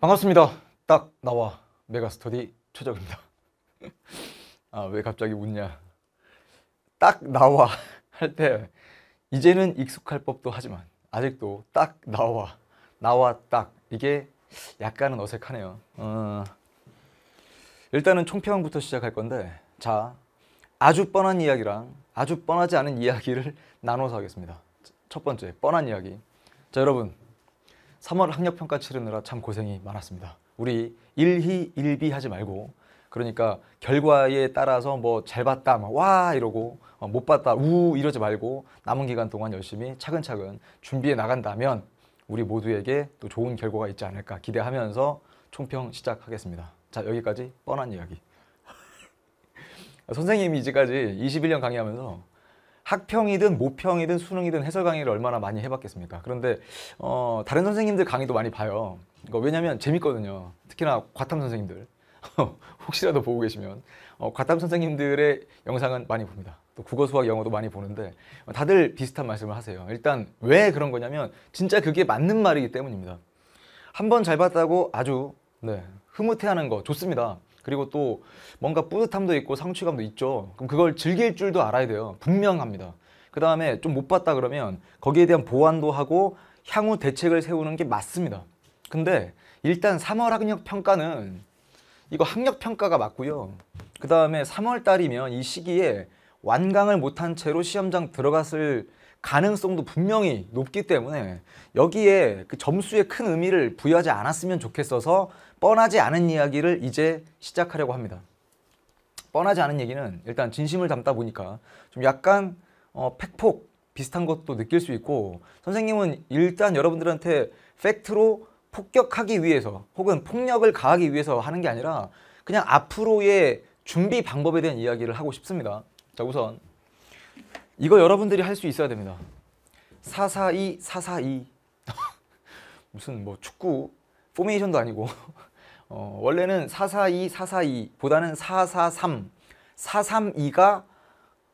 반갑습니다. 딱 나와 메가스터디 최적입니다. 아 왜 갑자기 웃냐? 딱 나와 할 때 이제는 익숙할 법도 하지만 아직도 딱 나와 나와 딱 이게 약간은 어색하네요. 어, 일단은 총평부터 시작할 건데 자 아주 뻔한 이야기랑 아주 뻔하지 않은 이야기를 나눠서 하겠습니다. 첫 번째 뻔한 이야기. 자 여러분 3월 학력평가 치르느라 참 고생이 많았습니다. 우리 일희 일비 하지 말고 그러니까 결과에 따라서 뭐 잘 봤다 막와 이러고 어, 못 봤다 우 이러지 말고 남은 기간 동안 열심히 차근차근 준비해 나간다면 우리 모두에게 또 좋은 결과가 있지 않을까 기대하면서 총평 시작하겠습니다. 자 여기까지 뻔한 이야기. 선생님이 이제까지 21년 강의하면서 학평이든 모평이든 수능이든 해설 강의를 얼마나 많이 해봤겠습니까? 그런데 어, 다른 선생님들 강의도 많이 봐요. 그러니까 왜냐하면 재밌거든요. 특히나 과탐 선생님들. 혹시라도 보고 계시면 어, 과탐 선생님들의 영상은 많이 봅니다. 또 국어, 수학, 영어도 많이 보는데 다들 비슷한 말씀을 하세요. 일단 왜 그런 거냐면 진짜 그게 맞는 말이기 때문입니다. 한 번 잘 봤다고 아주 네, 흐뭇해하는 거 좋습니다. 그리고 또 뭔가 뿌듯함도 있고 상취감도 있죠. 그럼 그걸 즐길 줄도 알아야 돼요. 분명합니다. 그 다음에 좀 못 봤다 그러면 거기에 대한 보완도 하고 향후 대책을 세우는 게 맞습니다. 근데 일단 3월 학력 평가는 이거 학력 평가가 맞고요. 그 다음에 3월 달이면 이 시기에 완강을 못한 채로 시험장 들어갔을 가능성도 분명히 높기 때문에 여기에 그 점수에 큰 의미를 부여하지 않았으면 좋겠어서 뻔하지 않은 이야기를 이제 시작하려고 합니다. 뻔하지 않은 얘기는 일단 진심을 담다 보니까 좀 약간 어, 팩폭 비슷한 것도 느낄 수 있고 선생님은 일단 여러분들한테 팩트로 폭격하기 위해서 혹은 폭력을 가하기 위해서 하는 게 아니라 그냥 앞으로의 준비 방법에 대한 이야기를 하고 싶습니다. 자 우선 이거 여러분들이 할 수 있어야 됩니다. 442, 442 무슨 뭐 축구 포메이션도 아니고 어, 원래는 442, 442보다는 443, 432가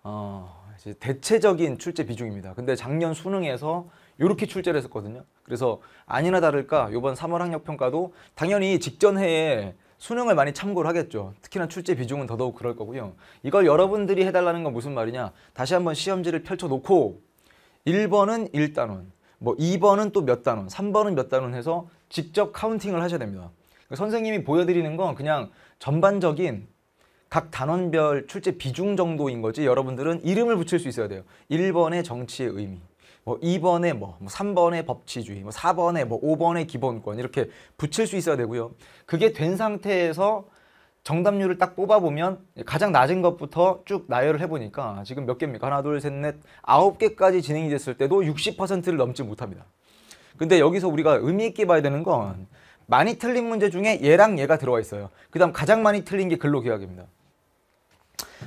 어, 대체적인 출제 비중입니다. 근데 작년 수능에서 이렇게 출제를 했었거든요. 그래서 아니나 다를까 이번 3월 학력 평가도 당연히 직전 해에 수능을 많이 참고를 하겠죠. 특히나 출제 비중은 더더욱 그럴 거고요. 이걸 여러분들이 해달라는 건 무슨 말이냐. 다시 한번 시험지를 펼쳐놓고 1번은 1단원, 뭐 2번은 또 몇 단원, 3번은 몇 단원 해서 직접 카운팅을 하셔야 됩니다. 그러니까 선생님이 보여드리는 건 그냥 전반적인 각 단원별 출제 비중 정도인 거지 여러분들은 이름을 붙일 수 있어야 돼요. 1번의 정치의 의미, 뭐2번의 뭐, 뭐 3번에 법치주의, 뭐4번의뭐 5번에 기본권 이렇게 붙일 수 있어야 되고요. 그게 된 상태에서 정답률을 딱 뽑아보면 가장 낮은 것부터 쭉 나열을 해보니까 지금 몇 개입니까? 하나, 둘, 셋, 넷, 아홉 개까지 진행이 됐을 때도 60%를 넘지 못합니다. 근데 여기서 우리가 의미 있게 봐야 되는 건 많이 틀린 문제 중에 얘랑 얘가 들어와 있어요. 그 다음 가장 많이 틀린 게 근로계약입니다.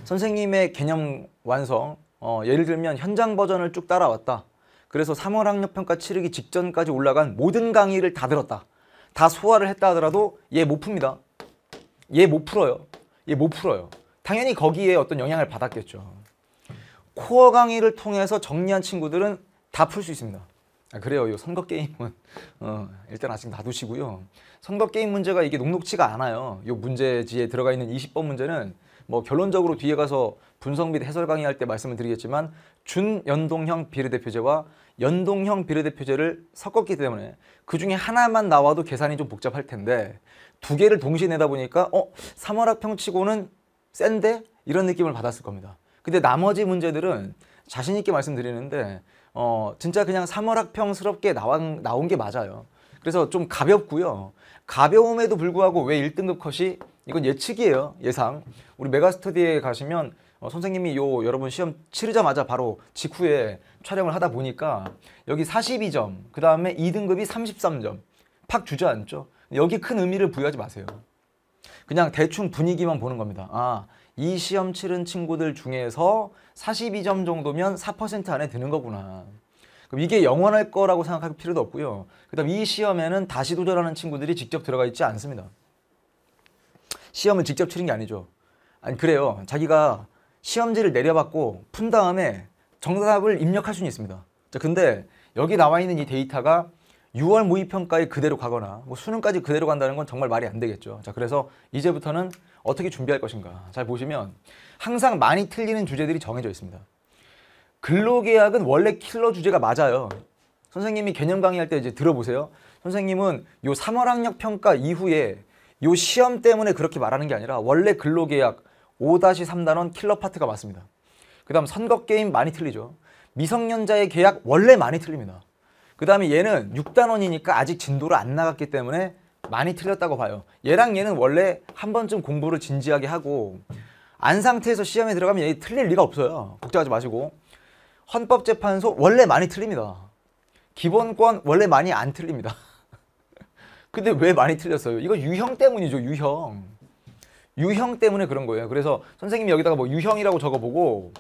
선생님의 개념 완성, 어, 예를 들면 현장 버전을 쭉 따라왔다. 그래서 3월 학력평가 치르기 직전까지 올라간 모든 강의를 다 들었다. 다 소화를 했다 하더라도 얘 못 풉니다. 얘 못 풀어요. 얘 못 풀어요. 당연히 거기에 어떤 영향을 받았겠죠. 코어 강의를 통해서 정리한 친구들은 다 풀 수 있습니다. 아, 그래요. 이 선거 게임은 어, 일단 아직 놔두시고요. 선거 게임 문제가 이게 녹록치가 않아요. 이 문제지에 들어가 있는 20번 문제는 뭐 결론적으로 뒤에 가서 분석 및 해설 강의할 때 말씀을 드리겠지만 준연동형 비례대표제와 연동형 비례대표제를 섞었기 때문에 그중에 하나만 나와도 계산이 좀 복잡할 텐데 두 개를 동시에 내다 보니까 어 3월 합평치고는 센데 이런 느낌을 받았을 겁니다. 근데 나머지 문제들은 자신 있게 말씀드리는데 어 진짜 그냥 3월 학평스럽게 나온, 나온 게 맞아요. 그래서 좀 가볍고요. 가벼움에도 불구하고 왜 1등급 컷이 이건 예측이에요. 예상. 우리 메가스터디에 가시면 어, 선생님이 요 여러분 시험 치르자마자 바로 직후에 촬영을 하다 보니까 여기 42점, 그 다음에 2등급이 33점. 팍 주저앉죠. 여기 큰 의미를 부여하지 마세요. 그냥 대충 분위기만 보는 겁니다. 아, 이 시험 치른 친구들 중에서 42점 정도면 4% 안에 드는 거구나. 그럼 이게 영원할 거라고 생각할 필요도 없고요. 그다음 이 시험에는 다시 도전하는 친구들이 직접 들어가 있지 않습니다. 시험을 직접 치른게 아니죠. 아니 그래요. 자기가 시험지를 내려받고 푼 다음에 정답을 입력할 수는 있습니다. 자, 근데 여기 나와 있는 이 데이터가 6월 모의평가에 그대로 가거나 뭐 수능까지 그대로 간다는 건 정말 말이 안 되겠죠. 자 그래서 이제부터는 어떻게 준비할 것인가. 잘 보시면 항상 많이 틀리는 주제들이 정해져 있습니다. 근로계약은 원래 킬러 주제가 맞아요. 선생님이 개념 강의할 때 이제 들어보세요. 선생님은 요 3월 학력 평가 이후에 요 시험 때문에 그렇게 말하는 게 아니라 원래 근로계약 5-3단원 킬러 파트가 맞습니다. 그 다음 선거게임 많이 틀리죠. 미성년자의 계약 원래 많이 틀립니다. 그 다음에 얘는 6단원이니까 아직 진도를 안 나갔기 때문에 많이 틀렸다고 봐요. 얘랑 얘는 원래 한 번쯤 공부를 진지하게 하고 안 상태에서 시험에 들어가면 얘 틀릴 리가 없어요. 걱정하지 마시고. 헌법재판소 원래 많이 틀립니다. 기본권 원래 많이 안 틀립니다. 근데 왜 많이 틀렸어요? 이거 유형 때문이죠, 유형. 유형 때문에 그런 거예요. 그래서 선생님이 여기다가 뭐 유형이라고 적어보고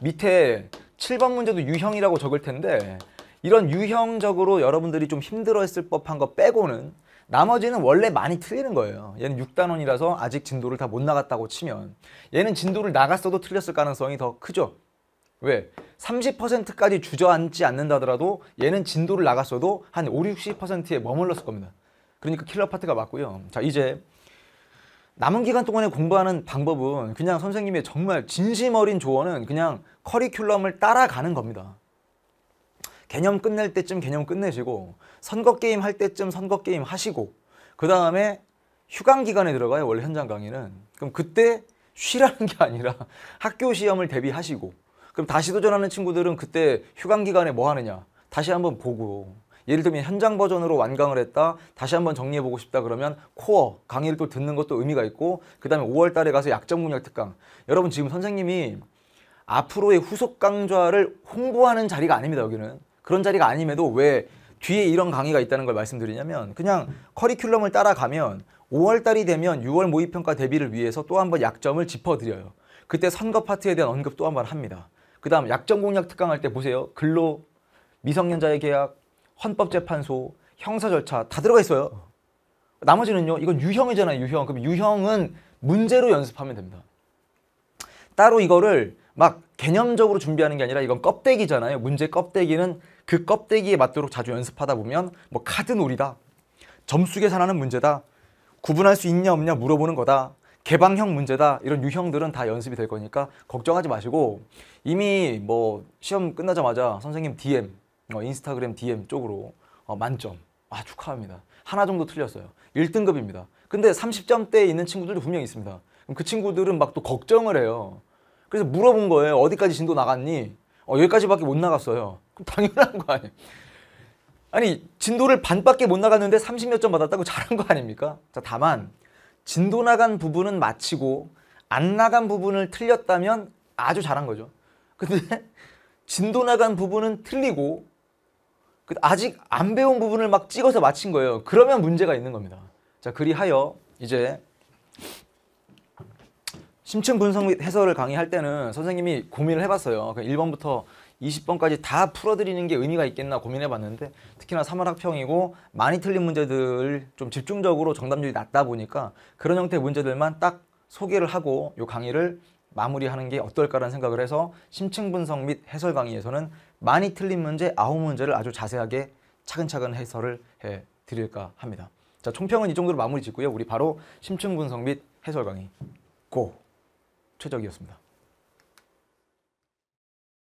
밑에 7번 문제도 유형이라고 적을 텐데 이런 유형적으로 여러분들이 좀 힘들어했을 법한 거 빼고는 나머지는 원래 많이 틀리는 거예요. 얘는 6단원이라서 아직 진도를 다 못 나갔다고 치면 얘는 진도를 나갔어도 틀렸을 가능성이 더 크죠. 왜? 30%까지 주저앉지 않는다더라도 얘는 진도를 나갔어도 한 5, 60%에 머물렀을 겁니다. 그러니까 킬러 파트가 맞고요. 자 이제 남은 기간 동안에 공부하는 방법은 그냥 선생님의 정말 진심 어린 조언은 그냥 커리큘럼을 따라가는 겁니다. 개념 끝낼 때쯤 개념 끝내시고 선거 게임 할 때쯤 선거 게임 하시고 그 다음에 휴강 기간에 들어가요 원래 현장 강의는 그럼 그때 쉬라는 게 아니라 학교 시험을 대비하시고 그럼 다시 도전하는 친구들은 그때 휴강 기간에 뭐 하느냐 다시 한번 보고 예를 들면 현장 버전으로 완강을 했다 다시 한번 정리해보고 싶다 그러면 코어 강의를 또 듣는 것도 의미가 있고 그 다음에 5월 달에 가서 약점 공략 특강 여러분 지금 선생님이 앞으로의 후속 강좌를 홍보하는 자리가 아닙니다 여기는 그런 자리가 아님에도 왜 뒤에 이런 강의가 있다는 걸 말씀드리냐면 그냥 커리큘럼을 따라가면 5월달이 되면 6월 모의평가 대비를 위해서 또 한 번 약점을 짚어드려요. 그때 선거 파트에 대한 언급 또 한번 합니다. 그 다음 약점 공략 특강 할 때 보세요. 근로, 미성년자의 계약, 헌법재판소, 형사 절차 다 들어가 있어요. 나머지는요. 이건 유형이잖아요. 유형. 그럼 유형은 문제로 연습하면 됩니다. 따로 이거를 막 개념적으로 준비하는 게 아니라 이건 껍데기잖아요. 문제 껍데기는 그 껍데기에 맞도록 자주 연습하다 보면 뭐 카드놀이다. 점수 계산하는 문제다. 구분할 수 있냐 없냐 물어보는 거다. 개방형 문제다. 이런 유형들은 다 연습이 될 거니까 걱정하지 마시고 이미 뭐 시험 끝나자마자 선생님 DM, 어, 인스타그램 DM 쪽으로 어, 만점. 아 축하합니다. 하나 정도 틀렸어요. 1등급입니다. 근데 30점대에 있는 친구들도 분명히 있습니다. 그 친구들은 막 또 걱정을 해요. 그래서 물어본 거예요. 어디까지 진도 나갔니? 어, 여기까지밖에 못 나갔어요. 그럼 당연한 거 아니에요. 아니 진도를 반밖에 못 나갔는데 30 몇 점 받았다고 잘한 거 아닙니까? 자 다만 진도 나간 부분은 마치고 안 나간 부분을 틀렸다면 아주 잘한 거죠. 근데 진도 나간 부분은 틀리고 그 아직 안 배운 부분을 막 찍어서 마친 거예요. 그러면 문제가 있는 겁니다. 자 그리하여 이제 심층 분석 및 해설을 강의할 때는 선생님이 고민을 해봤어요. 1번부터 그 20번까지 다 풀어드리는 게 의미가 있겠나 고민해봤는데 특히나 3월 학평이고 많이 틀린 문제들 좀 집중적으로 정답률이 낮다 보니까 그런 형태의 문제들만 딱 소개를 하고 이 강의를 마무리하는 게 어떨까라는 생각을 해서 심층 분석 및 해설 강의에서는 많이 틀린 문제 9 문제를 아주 자세하게 차근차근 해설을 해드릴까 합니다. 자 총평은 이 정도로 마무리 짓고요. 우리 바로 심층 분석 및 해설 강의 고! 최적이었습니다.